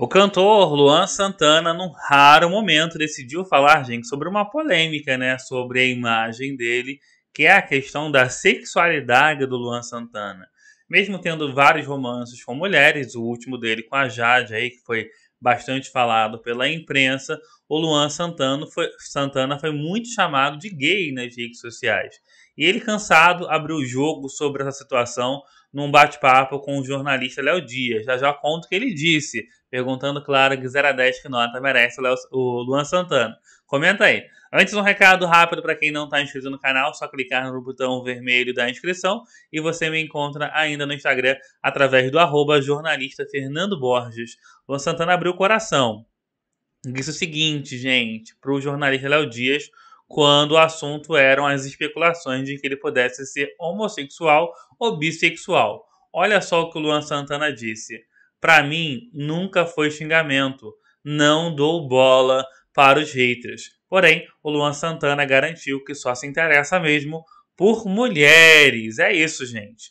O cantor Luan Santana, num raro momento, decidiu falar, gente, sobre uma polêmica, né, sobre a imagem dele, que é a questão da sexualidade do Luan Santana mesmo tendo vários romances com mulheres, o último dele com a Jade, aí, que foi bastante falado pela imprensa, o Luan Santana foi, Santana foi muito chamado de gay nas redes sociais. E ele, cansado, abriu o jogo sobre essa situação num bate-papo com o jornalista Léo Dias. Já já conto o que ele disse, perguntando, claro, que 0 a 10 que nota merece o, Léo, o Luan Santana. Comenta aí. Antes, um recado rápido para quem não está inscrito no canal, só clicar no botão vermelho da inscrição e você me encontra ainda ainda no Instagram através do arroba jornalista Fernando Borges. Luan Santana abriu o coração. Disse o seguinte, gente, para o jornalista Léo Dias, quando o assunto eram as especulações de que ele pudesse ser homossexual ou bissexual. Olha só o que o Luan Santana disse. Para mim, nunca foi xingamento. Não dou bola para os haters. Porém, o Luan Santana garantiu que só se interessa mesmo por mulheres. É isso, gente.